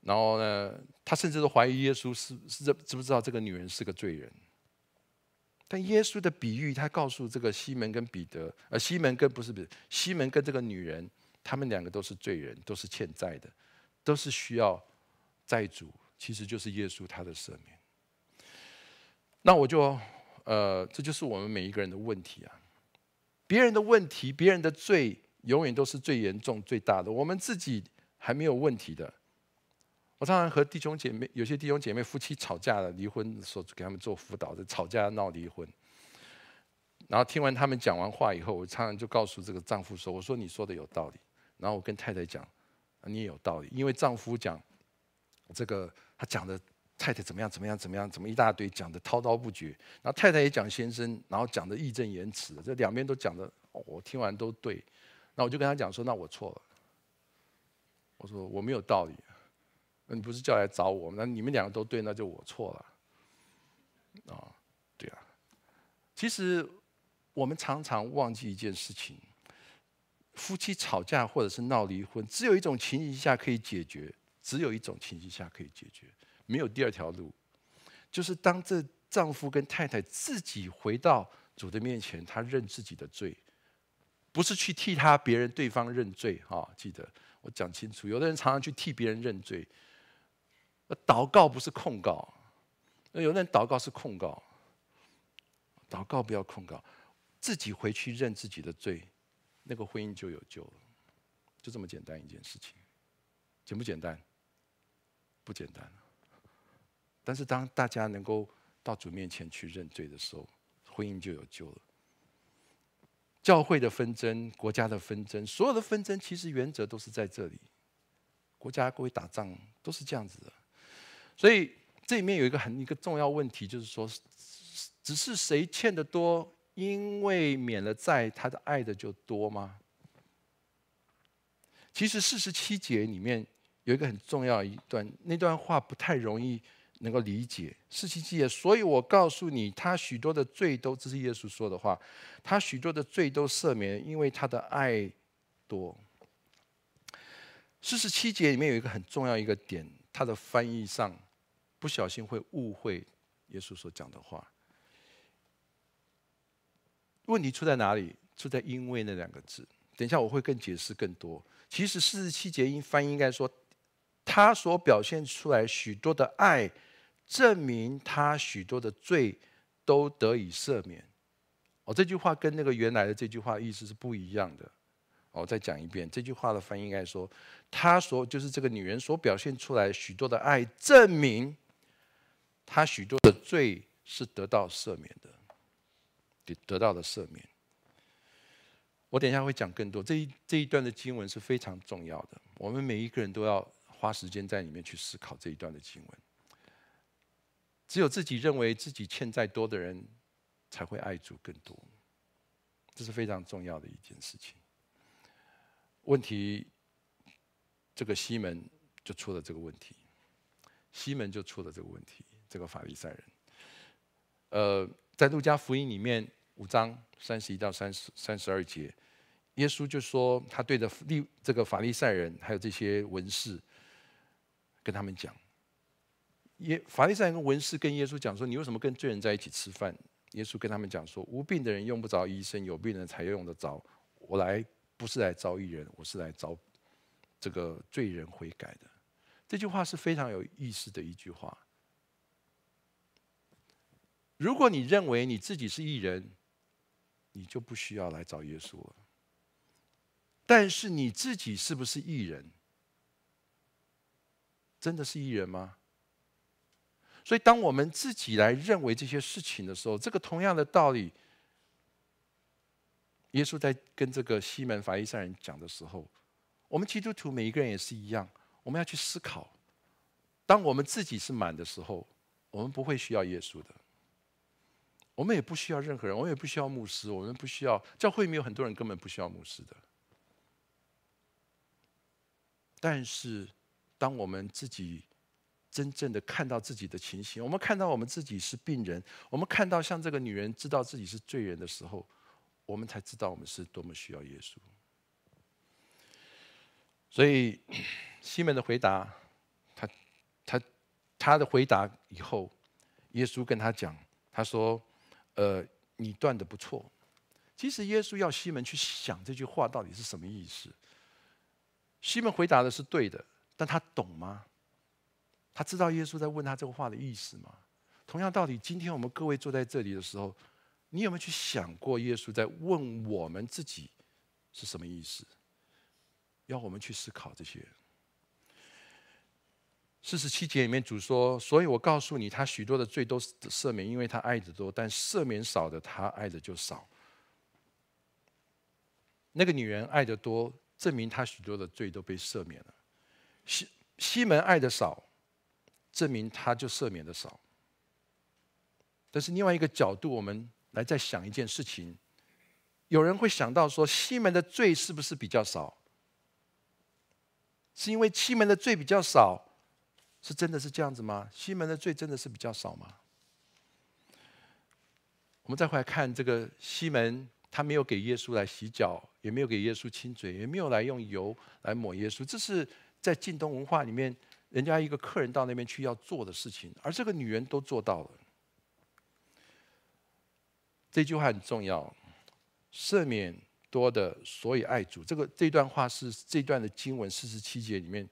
然后呢，他甚至都怀疑耶稣是是知不知道这个女人是个罪人？但耶稣的比喻，他告诉这个西门跟彼得，呃，西门跟不是不是西门跟这个女人。他们两个都是罪人，都是欠债的，都是需要债主，其实就是耶稣他的赦免。那我就，呃，这就是我们每一个人的问题啊。别人的问题，别人的罪，永远都是最严重、最大的。我们自己还没有问题的。我常常和弟兄姐妹，有些弟兄姐妹夫妻吵架了，离婚，说给他们做辅导的，吵架闹离婚。然后听完他们讲完话以后，我常常就告诉这个丈夫说：“我说你说的有道理。”然后我跟太太讲，你也有道理，因为丈夫讲，这个他讲的太太怎么样怎么样怎么样怎么一大堆讲的滔滔不绝，然后太太也讲先生，然后讲的义正言辞，这两边都讲的我听完都对，那我就跟他讲说那我错了，我说我没有道理，那你不是叫来找我那你们两个都对，那就我错了，啊，对啊，其实我们常常忘记一件事情。夫妻吵架或者是闹离婚，只有一种情形下可以解决，只有一种情形下可以解决，没有第二条路。就是当这丈夫跟太太自己回到主的面前，他认自己的罪，不是去替他别人对方认罪哈，记得我讲清楚，有的人常常去替别人认罪。祷告不是控告，有的人祷告是控告，祷告不要控告，自己回去认自己的罪。那个婚姻就有救了，就这么简单一件事情，简不简单？不简单。但是当大家能够到主面前去认罪的时候，婚姻就有救了。教会的纷争、国家的纷争，所有的纷争其实原则都是在这里。国家各位打仗都是这样子的，所以这里面有一个很一个重要问题，就是说，只是谁欠的多？因为免了债，他的爱的就多吗？其实四十七节里面有一个很重要一段，那段话不太容易能够理解。四十七节，所以我告诉你，他许多的罪都这是耶稣说的话，他许多的罪都赦免，因为他的爱多。四十七节里面有一个很重要一个点，他的翻译上不小心会误会耶稣所讲的话。问题出在哪里？出在“因为”那两个字。等一下我会更解释更多。其实四十七节音翻译应该说，他所表现出来许多的爱，证明他许多的罪都得以赦免。哦，这句话跟那个原来的这句话意思是不一样的。哦，再讲一遍，这句话的翻译应该说，他所就是这个女人所表现出来许多的爱，证明他许多的罪是得到赦免的。得得到的赦免。我等一下会讲更多，这一这一段的经文是非常重要的，我们每一个人都要花时间在里面去思考这一段的经文。只有自己认为自己欠债多的人，才会爱主更多，这是非常重要的一件事情。问题，这个西门就出了这个问题，西门就出了这个问题，这个法利赛人，呃。在路加福音里面，五章三十一到三十三十二节，耶稣就说他对着利这个法利赛人，还有这些文士，跟他们讲，耶法利赛人跟文士跟耶稣讲说，你为什么跟罪人在一起吃饭？耶稣跟他们讲说，无病的人用不着医生，有病人才用得着。我来不是来招义人，我是来招这个罪人悔改的。这句话是非常有意思的一句话。如果你认为你自己是艺人，你就不需要来找耶稣了。但是你自己是不是艺人？真的是艺人吗？所以，当我们自己来认为这些事情的时候，这个同样的道理，耶稣在跟这个西门法利赛人讲的时候，我们基督徒每一个人也是一样，我们要去思考：当我们自己是满的时候，我们不会需要耶稣的。我们也不需要任何人，我们也不需要牧师，我们不需要教会里面有很多人根本不需要牧师的。但是，当我们自己真正的看到自己的情形，我们看到我们自己是病人，我们看到像这个女人知道自己是罪人的时候，我们才知道我们是多么需要耶稣。所以，西门的回答，他、他、他的回答以后，耶稣跟他讲，他说。呃，你断的不错。其实耶稣要西门去想这句话到底是什么意思。西门回答的是对的，但他懂吗？他知道耶稣在问他这个话的意思吗？同样道理，今天我们各位坐在这里的时候，你有没有去想过耶稣在问我们自己是什么意思？要我们去思考这些。四十七节里面，主说：“所以我告诉你，他许多的罪都是赦免，因为他爱的多；但赦免少的，他爱的就少。那个女人爱的多，证明他许多的罪都被赦免了。西西门爱的少，证明他就赦免的少。但是另外一个角度，我们来再想一件事情：有人会想到说，西门的罪是不是比较少？是因为西门的罪比较少？”是真的是这样子吗？西门的罪真的是比较少吗？我们再回来看这个西门，他没有给耶稣来洗脚，也没有给耶稣亲嘴，也没有来用油来抹耶稣。这是在近东文化里面，人家一个客人到那边去要做的事情，而这个女人都做到了。这句话很重要，赦免多的，所以爱主。这个这段话是这段的经文四十七节里面。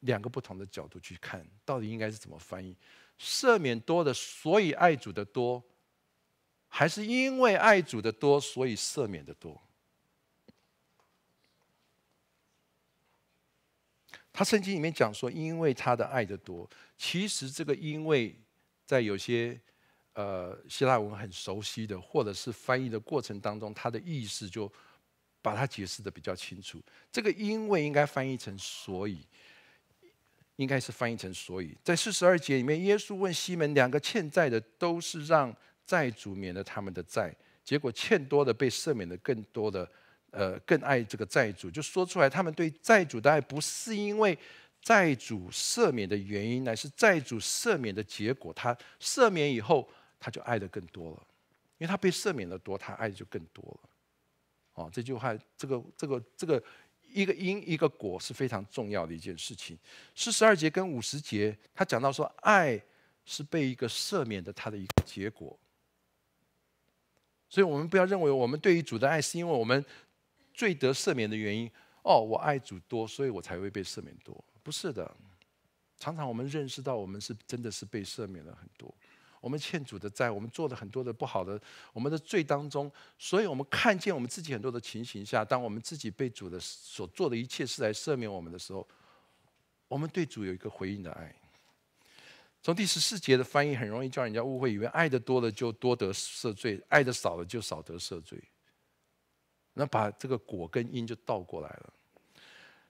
两个不同的角度去看到底应该是怎么翻译？赦免多的，所以爱主的多，还是因为爱主的多，所以赦免的多？他圣经里面讲说，因为他的爱的多，其实这个“因为”在有些呃希腊文很熟悉的，或者是翻译的过程当中，他的意思就把它解释的比较清楚。这个“因为”应该翻译成“所以”。应该是翻译成“所以”。在四十二节里面，耶稣问西门：“两个欠债的都是让债主免了他们的债，结果欠多的被赦免的更多的，呃，更爱这个债主。”就说出来，他们对债主的爱不是因为债主赦免的原因，乃是债主赦免的结果。他赦免以后，他就爱的更多了，因为他被赦免的多，他爱的就更多了。哦，这句话，这个，这个，这个。一个因一个果是非常重要的一件事情。四十二节跟五十节，他讲到说，爱是被一个赦免的，他的一个结果。所以，我们不要认为我们对于主的爱，是因为我们罪得赦免的原因。哦，我爱主多，所以我才会被赦免多。不是的，常常我们认识到，我们是真的是被赦免了很多。我们欠主的债，我们做了很多的不好的，我们的罪当中，所以，我们看见我们自己很多的情形下，当我们自己被主的所做的一切是来赦免我们的时候，我们对主有一个回应的爱。从第十四节的翻译很容易叫人家误会，以为爱的多了就多得赦罪，爱的少了就少得赦罪。那把这个果跟因就倒过来了，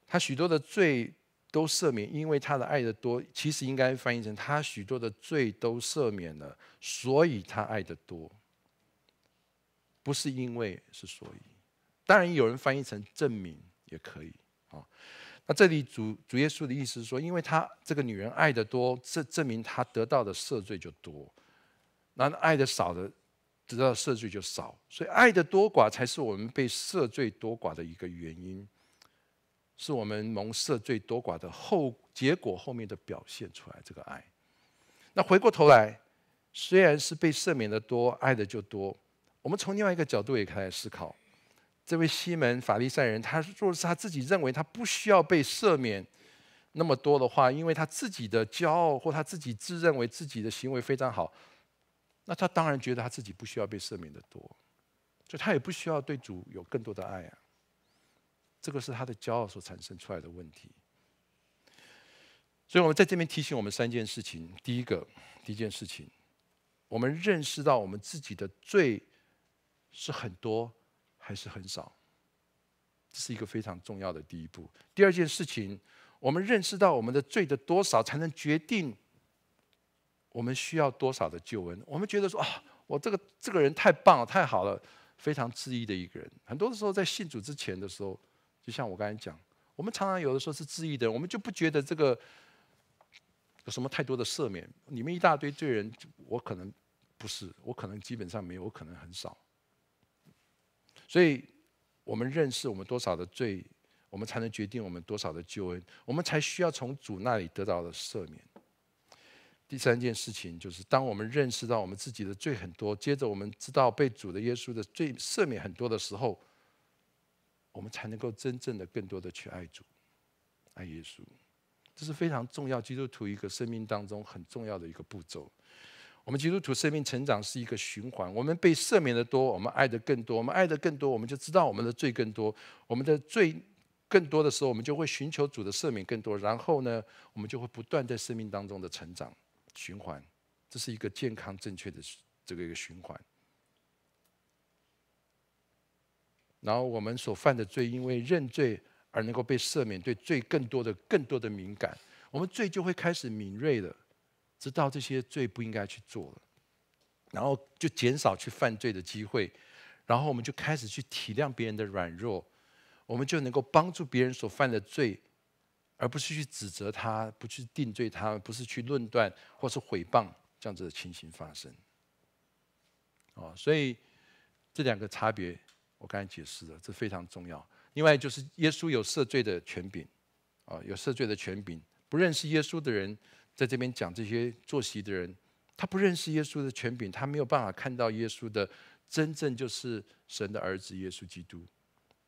他许多的罪。都赦免，因为他的爱的多，其实应该翻译成他许多的罪都赦免了，所以他爱的多。不是因为，是所以。当然有人翻译成证明也可以啊。那这里主主耶稣的意思是说，因为他这个女人爱的多，这证明他得到的赦罪就多。那爱的少的，得到的赦罪就少。所以爱的多寡才是我们被赦罪多寡的一个原因。是我们蒙赦罪多寡的后结果后面的表现出来这个爱。那回过头来，虽然是被赦免的多，爱的就多。我们从另外一个角度也来思考，这位西门法利赛人，他若是他自己认为他不需要被赦免那么多的话，因为他自己的骄傲或他自己自认为自己的行为非常好，那他当然觉得他自己不需要被赦免的多，所以他也不需要对主有更多的爱啊。这个是他的骄傲所产生出来的问题，所以我们在这边提醒我们三件事情：第一个，第一件事情，我们认识到我们自己的罪是很多还是很少，这是一个非常重要的第一步；第二件事情，我们认识到我们的罪的多少，才能决定我们需要多少的救恩。我们觉得说啊，我这个这个人太棒了，太好了，非常之一的一个人。很多的时候在信主之前的时候。就像我刚才讲，我们常常有的时候是自疑的，我们就不觉得这个有什么太多的赦免。你们一大堆罪人，我可能不是，我可能基本上没有，我可能很少。所以，我们认识我们多少的罪，我们才能决定我们多少的救恩，我们才需要从主那里得到的赦免。第三件事情就是，当我们认识到我们自己的罪很多，接着我们知道被主的耶稣的罪赦免很多的时候。我们才能够真正的更多的去爱主、爱耶稣，这是非常重要。基督徒一个生命当中很重要的一个步骤。我们基督徒生命成长是一个循环。我们被赦免的多，我们爱的更多；我们爱的更多，我们就知道我们的罪更多。我们的罪更多的时候，我们就会寻求主的赦免更多。然后呢，我们就会不断在生命当中的成长循环，这是一个健康正确的这个一个循环。然后我们所犯的罪，因为认罪而能够被赦免，对罪更多的、更多的敏感，我们罪就会开始敏锐了，知道这些罪不应该去做了，然后就减少去犯罪的机会，然后我们就开始去体谅别人的软弱，我们就能够帮助别人所犯的罪，而不是去指责他，不去定罪他，不是去论断或是毁谤这样子的情形发生。哦，所以这两个差别。我刚才解释了，这非常重要。另外就是，耶稣有赦罪的权柄，啊，有赦罪的权柄。不认识耶稣的人，在这边讲这些坐席的人，他不认识耶稣的权柄，他没有办法看到耶稣的真正就是神的儿子耶稣基督。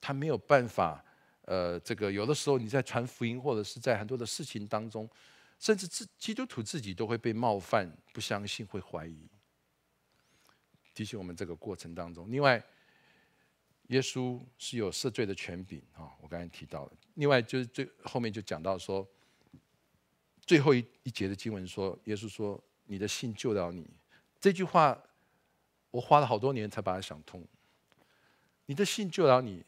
他没有办法，呃，这个有的时候你在传福音或者是在很多的事情当中，甚至自基督徒自己都会被冒犯，不相信会怀疑。提醒我们这个过程当中，另外。耶稣是有赦罪的权柄啊！我刚才提到了。另外，就是最后面就讲到说，最后一一节的经文说，耶稣说：“你的信救了你。”这句话，我花了好多年才把它想通。你的信救了你，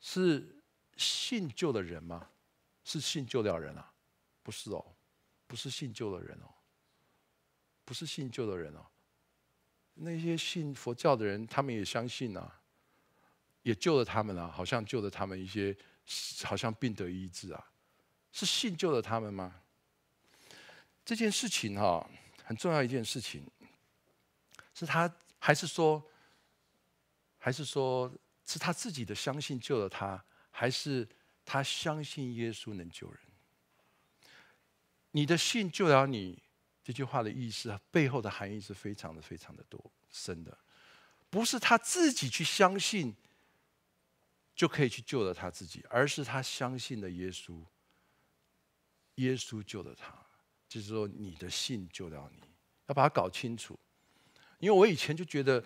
是信救的人吗？是信救了人啊？不是哦，不是信救的人哦，不是信救的人哦。那些信佛教的人，他们也相信啊。也救了他们了，好像救了他们一些，好像病得医治啊，是信救了他们吗？这件事情哈，很重要一件事情，是他还是说，还是说是他自己的相信救了他，还是他相信耶稣能救人？你的信救了你，这句话的意思背后的含义是非常的非常的多深的，不是他自己去相信。就可以去救了他自己，而是他相信的耶稣，耶稣救了他，就是说你的信救了你，要把它搞清楚。因为我以前就觉得，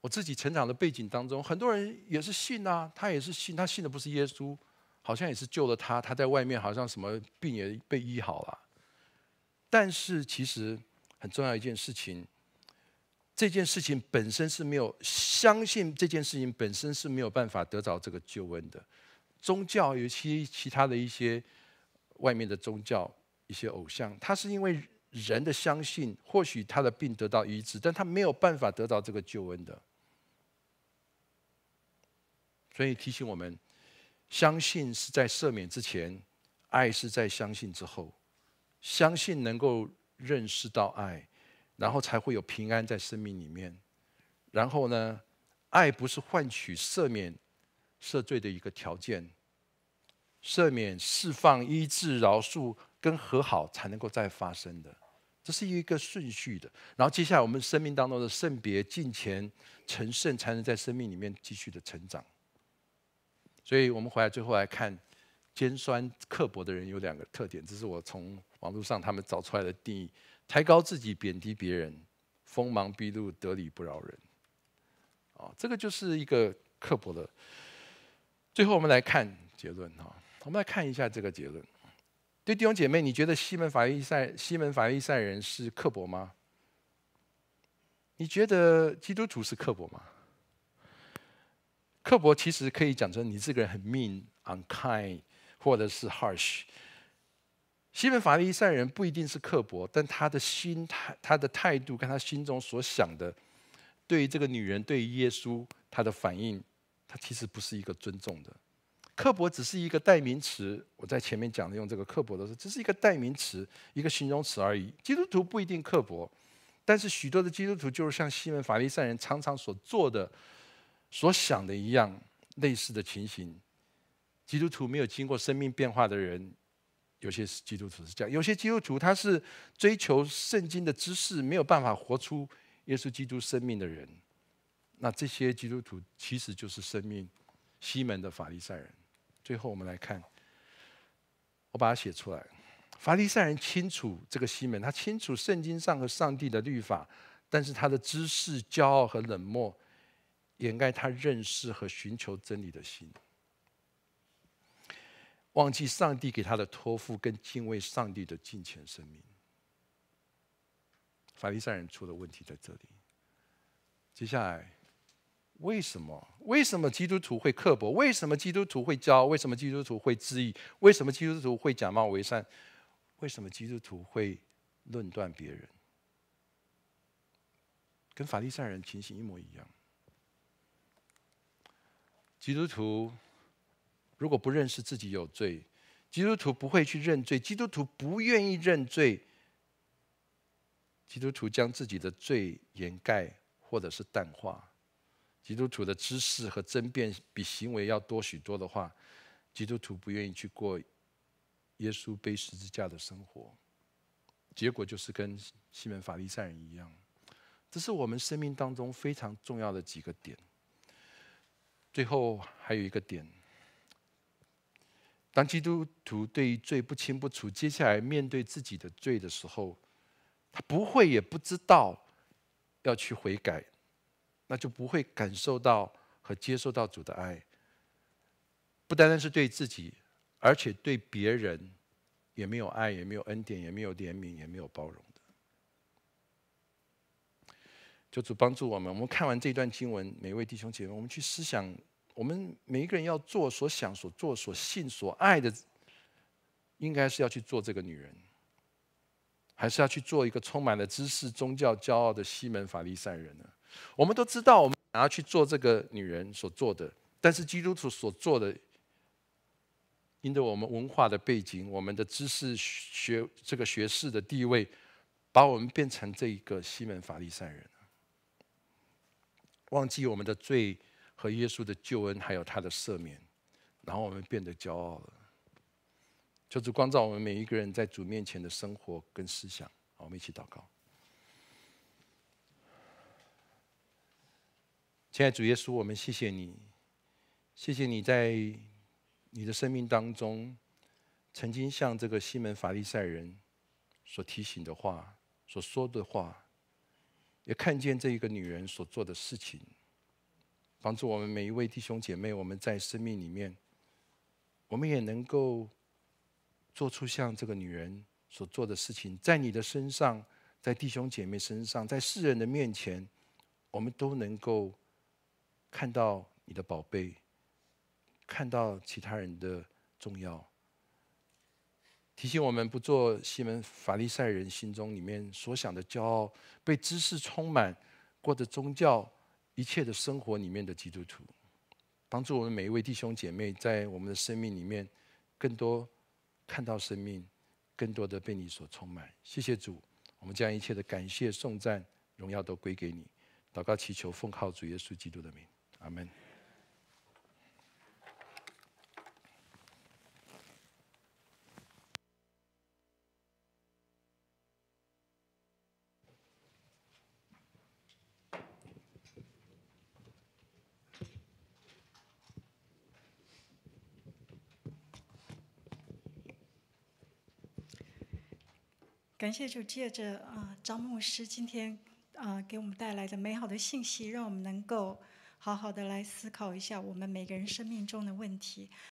我自己成长的背景当中，很多人也是信啊，他也是信，他信的不是耶稣，好像也是救了他，他在外面好像什么病也被医好了，但是其实很重要一件事情。这件事情本身是没有相信这件事情本身是没有办法得到这个救恩的，宗教尤其其他的一些外面的宗教一些偶像，他是因为人的相信，或许他的病得到医治，但他没有办法得到这个救恩的。所以提醒我们，相信是在赦免之前，爱是在相信之后，相信能够认识到爱。然后才会有平安在生命里面。然后呢，爱不是换取赦免、赦罪的一个条件，赦免、释放、医治、饶恕跟和好才能够再发生的，这是一个顺序的。然后接下来，我们生命当中的圣别、进前、成圣，才能在生命里面继续的成长。所以我们回来最后来看，尖酸刻薄的人有两个特点，这是我从网络上他们找出来的定义。抬高自己，贬低别人，锋芒毕露，得理不饶人。啊，这个就是一个刻薄的。最后，我们来看结论哈，我们来看一下这个结论。弟兄姐妹，你觉得西门法利赛西门法利赛人是刻薄吗？你觉得基督徒是刻薄吗？刻薄其实可以讲成你这个人很 mean、unkind 或者是 harsh。西门法利赛人不一定是刻薄，但他的心、态、他的态度跟他心中所想的，对于这个女人、对于耶稣，他的反应，他其实不是一个尊重的。刻薄只是一个代名词。我在前面讲的用这个刻薄的时候，只是一个代名词、一个形容词而已。基督徒不一定刻薄，但是许多的基督徒就是像西门法利赛人常常所做的、所想的一样，类似的情形。基督徒没有经过生命变化的人。有些基督徒是这样，有些基督徒他是追求圣经的知识，没有办法活出耶稣基督生命的人。那这些基督徒其实就是生命西门的法利赛人。最后，我们来看，我把它写出来。法利赛人清楚这个西门，他清楚圣经上和上帝的律法，但是他的知识、骄傲和冷漠，掩盖他认识和寻求真理的心。忘记上帝给他的托付，跟敬畏上帝的金钱生命。法利赛人出了问题在这里。接下来，为什么？为什么基督徒会刻薄？为什么基督徒会骄傲？为什么基督徒会质疑？为什么基督徒会假冒为善？为什么基督徒会论断别人？跟法利赛人情形一模一样。基督徒。如果不认识自己有罪，基督徒不会去认罪；基督徒不愿意认罪，基督徒将自己的罪掩盖或者是淡化。基督徒的知识和争辩比行为要多许多的话，基督徒不愿意去过耶稣背十字架的生活，结果就是跟西门法利赛人一样。这是我们生命当中非常重要的几个点。最后还有一个点。当基督徒对于罪不清不楚，接下来面对自己的罪的时候，他不会也不知道要去悔改，那就不会感受到和接受到主的爱，不单单是对自己，而且对别人也没有爱，也没有恩典，也没有怜悯，也没有包容的。主主帮助我们，我们看完这段经文，每位弟兄姐妹，我们去思想。我们每一个人要做所想、所做、所信、所爱的，应该是要去做这个女人，还是要去做一个充满了知识、宗教、骄傲的西门法利赛人呢？我们都知道，我们想要去做这个女人所做的，但是基督徒所做的，因着我们文化的背景、我们的知识学这个学士的地位，把我们变成这个西门法利赛人，忘记我们的罪。和耶稣的救恩，还有他的赦免，然后我们变得骄傲了。求主光照我们每一个人在主面前的生活跟思想。好，我们一起祷告。亲爱主耶稣，我们谢谢你，谢谢你在你的生命当中曾经向这个西门法利赛人所提醒的话、所说的话，也看见这一个女人所做的事情。帮助我们每一位弟兄姐妹，我们在生命里面，我们也能够做出像这个女人所做的事情，在你的身上，在弟兄姐妹身上，在世人的面前，我们都能够看到你的宝贝，看到其他人的重要，提醒我们不做西门法利赛人心中里面所想的骄傲，被知识充满，过的宗教。一切的生活里面的基督徒，帮助我们每一位弟兄姐妹在我们的生命里面，更多看到生命，更多的被你所充满。谢谢主，我们将一切的感谢、颂赞、荣耀都归给你。祷告祈求，奉靠主耶稣基督的名，阿门。感谢主借着啊，张牧师今天啊给我们带来的美好的信息，让我们能够好好的来思考一下我们每个人生命中的问题。